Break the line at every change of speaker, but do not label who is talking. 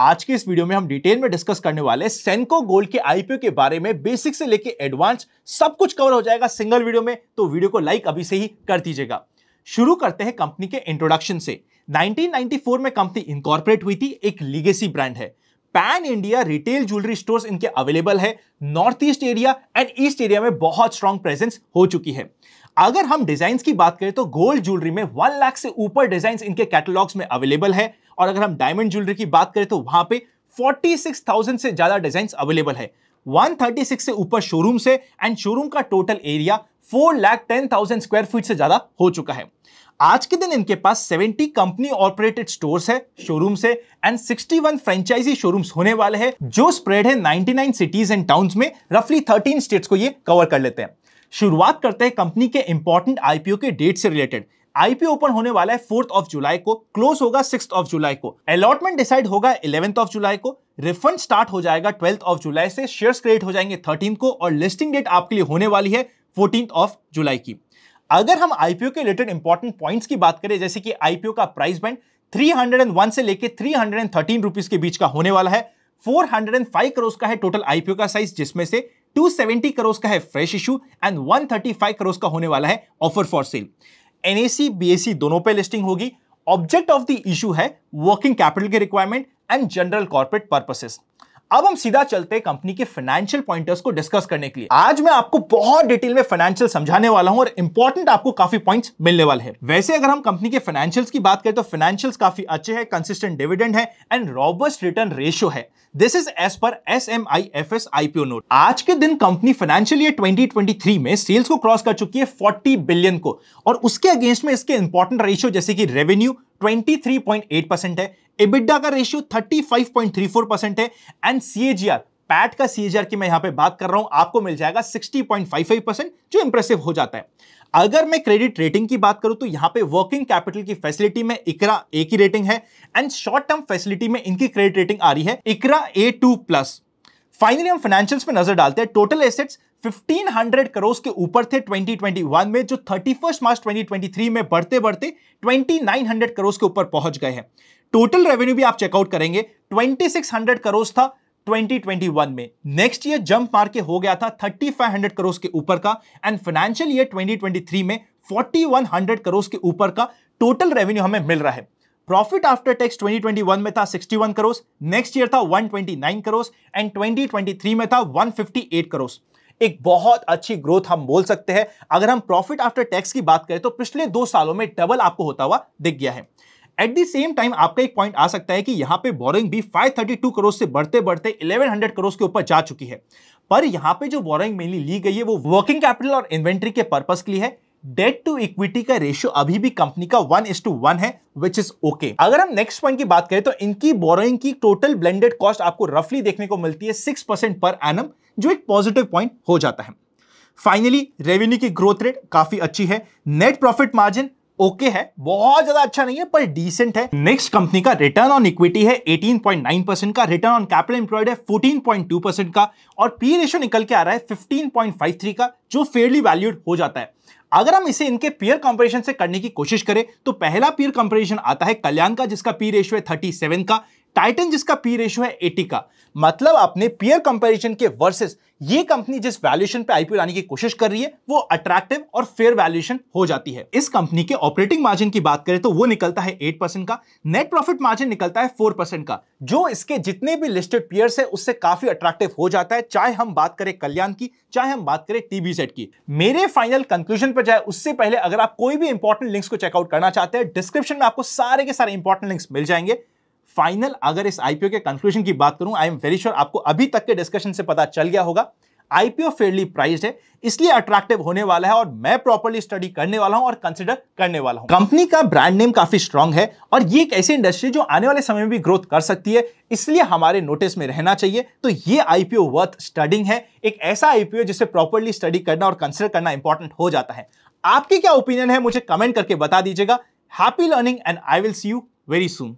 आज के इस वीडियो में हम डिटेल में डिस्कस करने वाले सेनको गोल्ड के आईपीओ के बारे में बेसिक से लेके एडवांस सब कुछ कवर हो जाएगा सिंगल वीडियो में तो वीडियो को लाइक अभी से ही कर दीजिएगा शुरू करते हैं कंपनी के इंट्रोडक्शन से 1994 में कंपनी इनकॉर्पोरेट हुई थी एक लीगेसी ब्रांड है pan India retail jewellery stores इनके अवेलेबल है North East area and East area में बहुत स्ट्रांग प्रेजेंस हो चुकी है अगर हम डिजाइन की बात करें तो गोल्ड ज्वेलरी में वन लाख से ऊपर डिजाइन इनके कैटलॉग्स में अवेलेबल है और अगर हम डायमंड ज्वेलरी की बात करें तो वहां पे 46,000 से ज्यादा डिजाइन अवेलेबल है 136 से ऊपर शोरूम से एंड शोरूम का total area four lakh ten thousand square feet से ज्यादा हो चुका है आज के दिन इनके पास 70 कंपनी ऑपरेटेड स्टोर्स है शोरूम से एंड 61 फ्रेंचाइजी शोरूम्स होने वाले हैं जो स्प्रेड है 99 सिटीज एंड टाउन्स में रफली 13 स्टेट्स को ये कवर कर लेते हैं शुरुआत करते हैं कंपनी के इंपॉर्टेंट आईपीओ के डेट से रिलेटेड आईपीओ ओपन होने वाला है फोर्थ ऑफ जुलाई को क्लोज होगा सिक्स ऑफ जुलाई को अलॉटमेंट डिसाइड होगा इलेवेंथ ऑफ जुलाई को रिफंड स्टार्ट हो जाएगा ट्वेल्थ ऑफ जुलाई से शेयर्स क्रिएट हो जाएंगे थर्टीन को और लिस्टिंग डेट आपके लिए होने वाली है फोर्टीन ऑफ जुलाई की अगर हम आईपीओ के रिलेटेड इंपॉर्टेंट पॉइंट्स की बात करें जैसे कि आईपीओ का प्राइस बैंड 301 से लेके 313 हंड्रेड के बीच का होने वाला है 405 करोड़ का है टोटल आईपीओ का साइज जिसमें से 270 करोड़ का है फ्रेश इशू एंड 135 करोड़ का होने वाला है offer for sale NSE BSE दोनों पे लिस्टिंग होगी ऑब्जेक्ट ऑफ द इशू है वर्किंग कैपिटल के requirement and general corporate purposes अब हम सीधा चलते हैं कंपनी के फाइनेंशियल पॉइंटर्स को डिस्कस करने के लिए आज मैं आपको बहुत डिटेल में फाइनेंशियल समझाने वाला हूं और इंपॉर्टेंट आपको काफी पॉइंट्स मिलने वाले हैं वैसे अगर हम कंपनी के फाइनेंशियल्स की बात करें तो फाइनेंशियल्स काफी अच्छे हैं कंसिस्टेंट डिविडेंड है एंड रॉबस्ट रिटर्न रेशियो है this is as per S M I F S IPO note आज के दिन कंपनी फाइनेंशियल ईयर थ्री में सेल्स को क्रॉस कर चुकी है फोर्टी बिलियन को और उसके अगेंस्ट में इसके इंपॉर्टेंट रेशियो जैसे कि रेवेन्यू 23.8 परसेंट है एबिडा का रेशियो 35.34 परसेंट है एंड सीएजीआर पैट का सीएजीआर की मैं यहां पे बात कर रहा हूं आपको मिल जाएगा 60.55 परसेंट जो इंप्रेसिव हो जाता है अगर मैं क्रेडिट रेटिंग की बात करूं तो यहां पे वर्किंग कैपिटल की फैसिलिटी में इकरा ए की रेटिंग है एंड शॉर्ट टर्म फैसिलिटी में इनकी क्रेडिट रेटिंग आ रही है ICRA A two plus finally हम फाइनेंशियल्स पे नजर डालते हैं टोटल एसेट्स 1500 करोड़ के ऊपर थे 2021 में जो 31 मार्च 2023 में बढ़ते बढ़ते 2900 करोड़ के ऊपर पहुंच गए हैं टोटल रेवेन्यू भी आप चेकआउट करेंगे 2600 करोड़ था 2021 में नेक्स्ट ईयर जंप मार के हो गया था 3500 करोड़ के ऊपर का एंड फाइनेंशियल ईयर 2023 में 4100 करोड़ के ऊपर का टोटल रेवेन्यू हमें मिल रहा है प्रॉफिट आफ्टर टैक्स 2021 में था 61 करोड़ नेक्स्ट ईयर था 129 करोड़ एंड 2023 में था 158 करोड़ एक बहुत अच्छी ग्रोथ हम बोल सकते हैं अगर हम प्रॉफिट आफ्टर टैक्स की बात करें तो पिछले दो सालों में डबल आपको होता हुआ दिख गया है एट द सेम टाइम आपका एक पॉइंट आ सकता है कि यहां पे बोरिंग भी 532 करोड़ से बढ़ते बढ़ते 1100 करोड़ के ऊपर जा चुकी है पर यहां पे जो बोरिंग मेनली ली गई है वो वर्किंग कैपिटल और इन्वेंट्री के पर्पस के लिए है डेट टू इक्विटी का रेशियो अभी भी कंपनी का वन इज टू वन है विच इज ओके अगर हम नेक्स्ट पॉइंट की बात करें तो इनकी बोरोइंग की टोटल ब्लेंडेड कॉस्ट आपको रफली देखने को मिलती है सिक्स परसेंट पर एनम जो एक पॉजिटिव पॉइंट हो जाता है फाइनली रेवेन्यू की ग्रोथ रेट काफी अच्छी है net profit margin okay okay है बहुत ज्यादा अच्छा नहीं है पर डिसेंट है नेक्स्ट कंपनी का रिटर्न ऑन इक्विटी है 18.9 परसेंट का रिटर्न ऑन कैपिटल इंप्लॉयड है 14.2 परसेंट का और पी रेशो निकल के आ रहा है 15.53 का जो फेयरली वैल्यूड हो जाता है अगर हम इसे इनके पीयर कंपेरिजन से करने की कोशिश करें तो पहला पीयर कंपेरिजन आता है कल्याण का जिसका पी रेशो है थर्टी का टाइटन जिसका पी रेशो है एटी का मतलब अपने पीयर कंपेरिजन के वर्सेज ये कंपनी जिस वैल्यूएशन पे आईपीओ लाने की कोशिश कर रही है वो अट्रैक्टिव और फेयर वैल्यूएशन हो जाती है इस कंपनी के ऑपरेटिंग मार्जिन की बात करें तो वो निकलता है एट परसेंट का नेट प्रॉफिट मार्जिन निकलता है फोर परसेंट का जो इसके जितने भी लिस्टेड पियर्स है उससे काफी अट्रैक्टिव हो जाता है चाहे हम बात करें कल्याण की चाहे हम बात करें टीबी सेट की मेरे फाइनल कंक्लूजन पर जाए उससे पहले अगर आप कोई भी इंपॉर्टेंट लिंक्स को चेकआउट करना चाहते हैं डिस्क्रिप्शन में आपको सारे के सारे इंपॉर्टेंट लिंक्स मिल जाएंगे फाइनल अगर इस आईपीओ के कंक्लूजन की बात करूं आई एम वेरी श्योर आपको अभी तक के डिस्कशन से पता चल गया होगा आईपीओ फेयरली प्राइस्ड है इसलिए अट्रैक्टिव होने वाला है और मैं प्रॉपरली स्टडी करने वाला हूं और कंसिडर करने वाला हूं कंपनी का ब्रांड नेम काफी स्ट्रांग है और ये एक ऐसी इंडस्ट्री जो आने वाले समय में भी ग्रोथ कर सकती है इसलिए हमारे नोटिस में रहना चाहिए तो ये आईपीओ वर्थ स्टडिंग है एक ऐसा आईपीओ जिसे प्रॉपरली स्टडी करना और कंसिडर करना इंपॉर्टेंट हो जाता है आपकी क्या ओपिनियन है मुझे कमेंट करके बता दीजिएगा happy learning and I will see you very soon